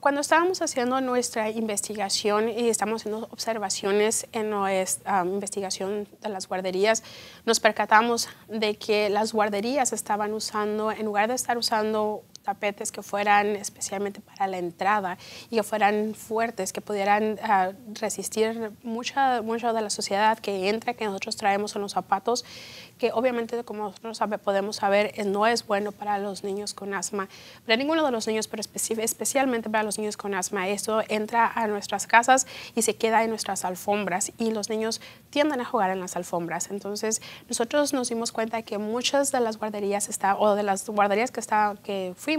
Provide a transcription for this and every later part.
cuando estábamos haciendo nuestra investigación y estamos haciendo observaciones en nuestra investigación de las guarderías, nos percatamos de que las guarderías estaban usando, en lugar de estar usando tapetes que fueran especialmente para la entrada y que fueran fuertes, que pudieran ah, resistir mucha, mucha de la sociedad que entra, que nosotros traemos en los zapatos, que obviamente como nosotros sabe, podemos saber eh, no es bueno para los niños con asma, para ninguno de los niños, pero especialmente para los niños con asma. Esto entra a nuestras casas y se queda en nuestras alfombras y los niños tienden a jugar en las alfombras. Entonces nosotros nos dimos cuenta que muchas de las guarderías está, o de las guarderías que, está, que fui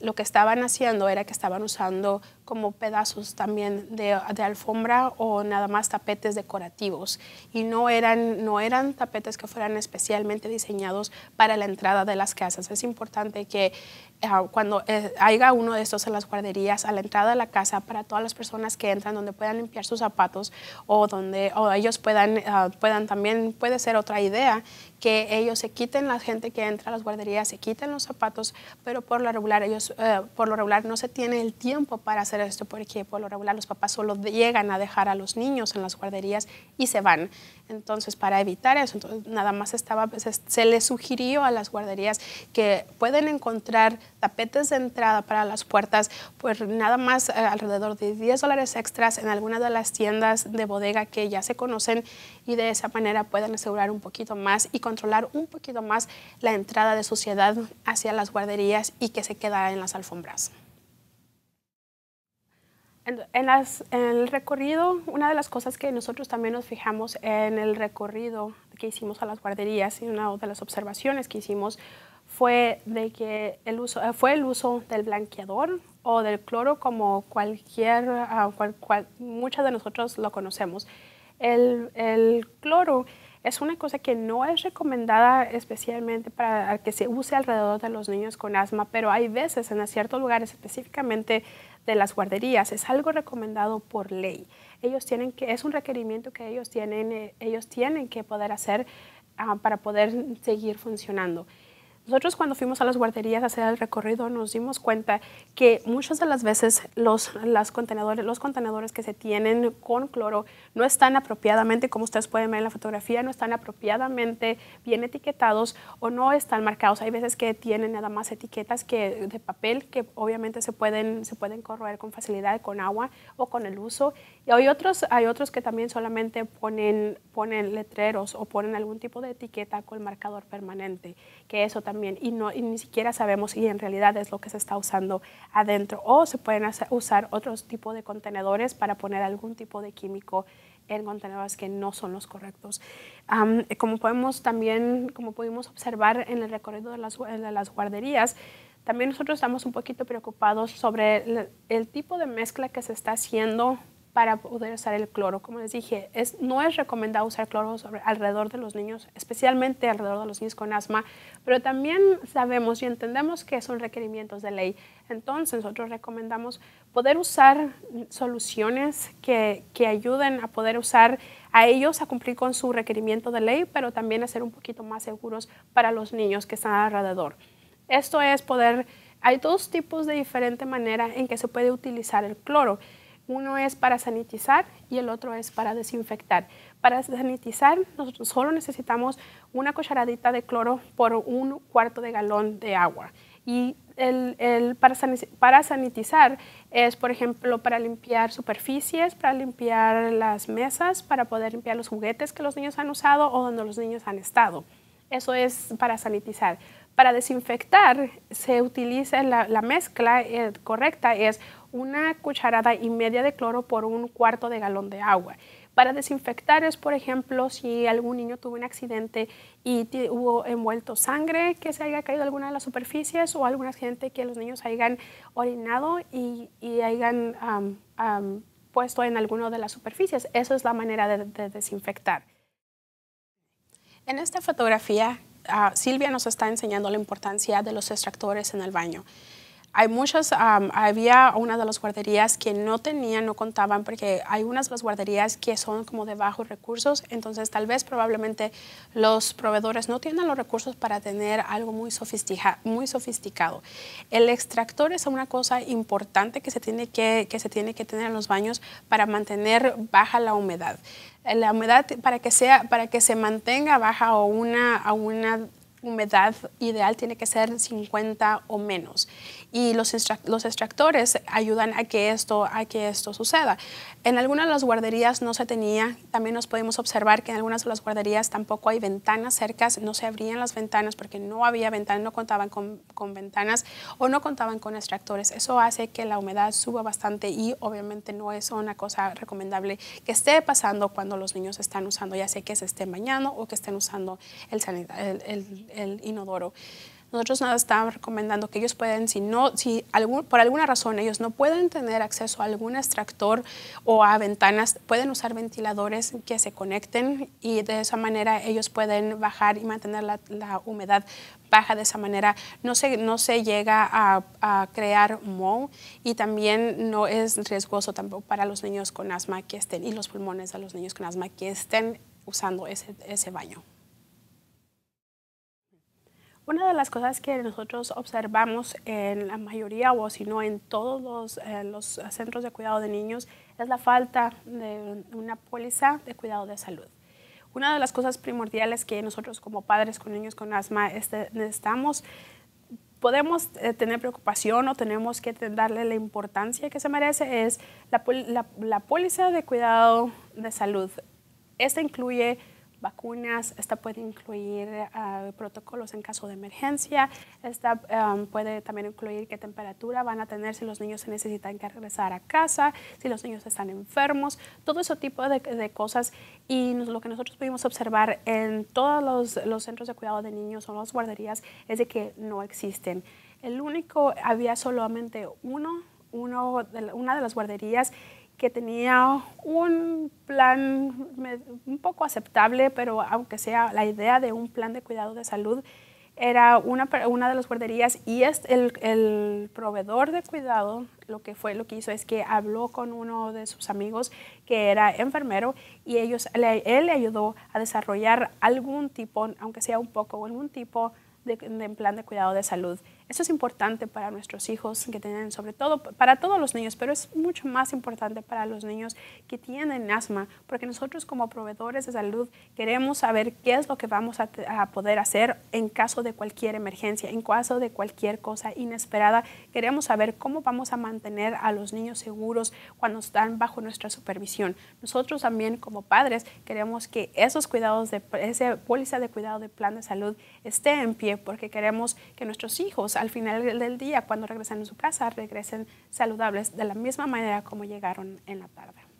lo que estaban haciendo era que estaban usando como pedazos también de, alfombra o nada más tapetes decorativos y no eran, no eran tapetes que fueran especialmente diseñados para la entrada de las casas. Es importante que eh, cuando eh, haya uno de estos en las guarderías, a la entrada de la casa, para todas las personas que entran, donde puedan limpiar sus zapatos o donde o ellos puedan, ah, puedan también, puede ser otra idea, que ellos se quiten, la gente que entra a las guarderías se quiten los zapatos, pero por lo regular ellos, eh, por lo regular no se tiene el tiempo para hacer esto porque por lo regular los papás solo llegan a dejar a los niños en las guarderías y se van. Entonces, para evitar eso, nada más estaba, pues, se, le sugirió a las guarderías que pueden encontrar tapetes de entrada para las puertas, pues nada más eh, alrededor de 10 dólares extras en algunas de las tiendas de bodega que ya se conocen y de esa manera pueden asegurar un poquito más y controlar un poquito más la entrada de suciedad hacia las guarderías y que se queda en las alfombras. En, el recorrido, una de las cosas que nosotros también nos fijamos en el recorrido que hicimos a las guarderías y una de las observaciones que hicimos fue de que el uso, eh, fue el uso del blanqueador o del cloro como cualquier, ah, muchas de nosotros lo conocemos. El, el cloro es una cosa que no es recomendada especialmente para que se use alrededor de los niños con asma, pero hay veces en ciertos lugares, específicamente de las guarderías, es algo recomendado por ley. Ellos tienen que, es un requerimiento que ellos tienen, eh, ellos tienen que poder hacer ah, para poder seguir funcionando. Nosotros cuando fuimos a las guarderías a hacer el recorrido nos dimos cuenta que muchas de las veces los, las contenedores, los contenedores que se tienen con cloro no están apropiadamente, como ustedes pueden ver en la fotografía, no están apropiadamente bien etiquetados o no están marcados. Hay veces que tienen nada más etiquetas que, de papel que obviamente se pueden, se pueden corroer con facilidad con agua o con el uso. Y hay otros, hay otros que también solamente ponen, ponen letreros o ponen algún tipo de etiqueta con marcador permanente, que eso también y, no, ni siquiera sabemos si en realidad es lo que se está usando adentro o se pueden usar otros tipos de contenedores para poner algún tipo de químico en contenedores que no son los correctos. como podemos también, como pudimos observar en el recorrido de las, de las guarderías, también nosotros estamos un poquito preocupados sobre el, el tipo de mezcla que se está haciendo para poder usar el cloro. Como les dije, no es recomendado usar cloro alrededor de los niños, especialmente alrededor de los niños con asma, pero también sabemos y entendemos que son requerimientos de ley. Entonces, nosotros recomendamos poder usar soluciones que, que ayuden a poder usar a ellos a cumplir con su requerimiento de ley, pero también a ser un poquito más seguros para los niños que están alrededor. Esto es poder, hay dos tipos de diferente manera en que se puede utilizar el cloro. Uno es para sanitizar y el otro es para desinfectar. Para sanitizar, nosotros solo necesitamos una cucharadita de cloro por un cuarto de galón de agua. Y para, sanitizar es, por ejemplo, para limpiar superficies, para limpiar las mesas, para poder limpiar los juguetes que los niños han usado o donde los niños han estado. Eso es para sanitizar. Para desinfectar se utiliza la, mezcla eh, correcta, es una cucharada y media de cloro por un cuarto de galón de agua. Para desinfectar es, por ejemplo, si algún niño tuvo un accidente y hubo envuelto sangre, que se haya caído alguna de las superficies o algún accidente que los niños hayan orinado y, hayan puesto en alguna de las superficies. Esa es la manera de desinfectar. En esta fotografía Silvia nos está enseñando la importancia de los extractores en el baño. Hay muchas, había una de las guarderías que no tenían, no contaban, porque hay unas de las guarderías que son como de bajos recursos, entonces tal vez probablemente los proveedores no tienen los recursos para tener algo muy, sofisticado muy sofisticado. El extractor es una cosa importante que se, tiene que, que se tiene que tener en los baños para mantener baja la humedad. La humedad para que, sea, para que se mantenga baja o una, a una humedad ideal tiene que ser 50 o menos y los, los extractores ayudan a que, esto, a que esto suceda. En algunas de las guarderías no se tenía, también nos podemos observar que en algunas de las guarderías tampoco hay ventanas cercas, no se abrían las ventanas porque no había ventanas, no contaban con, con ventanas o no contaban con extractores. Eso hace que la humedad suba bastante y obviamente no es una cosa recomendable que esté pasando cuando los niños están usando, ya sea que se estén bañando o que estén usando el, el, el, el inodoro. Nosotros nada estamos recomendando que ellos pueden, si, no, si algún, por alguna razón ellos no pueden tener acceso a algún extractor o a ventanas, pueden usar ventiladores que se conecten y de esa manera ellos pueden bajar y mantener la, humedad baja de esa manera. No se, no se llega a, crear moho y también no es riesgoso tampoco para los niños con asma que estén y los pulmones de los niños con asma que estén usando ese baño. Una de las cosas que nosotros observamos en la mayoría o si no en todos eh, los, centros de cuidado de niños es la falta de una póliza de cuidado de salud. Una de las cosas primordiales que nosotros como padres con niños con asma este, necesitamos podemos eh, tener preocupación o tenemos que darle la importancia que se merece es la, la póliza de cuidado de salud. Esta incluye vacunas, esta puede incluir ah, protocolos en caso de emergencia, esta puede también incluir qué temperatura van a tener si los niños se necesitan que regresar a casa, si los niños están enfermos, todo ese tipo de, cosas. Y lo que nosotros pudimos observar en todos los, centros de cuidado de niños o las guarderías es de que no existen. El único, había solamente uno, una de las guarderías que tenía un plan un poco aceptable, pero aunque sea la idea de un plan de cuidado de salud, era una, una de las guarderías y el, proveedor de cuidado lo que fue lo que hizo es que habló con uno de sus amigos que era enfermero y ellos él le ayudó a desarrollar algún tipo aunque sea un poco algún tipo de plan de cuidado de salud eso es importante para nuestros hijos que tienen, sobre todo para todos los niños, pero es mucho más importante para los niños que tienen asma, porque nosotros como proveedores de salud queremos saber qué es lo que vamos a, poder hacer en caso de cualquier emergencia, en caso de cualquier cosa inesperada. Queremos saber cómo vamos a mantener a los niños seguros cuando están bajo nuestra supervisión. Nosotros también como padres queremos que esos cuidados de esa póliza de cuidado de plan de salud esté en pie porque queremos que nuestros hijos al final del día, cuando regresan a su casa, regresen saludables de la misma manera como llegaron en la tarde.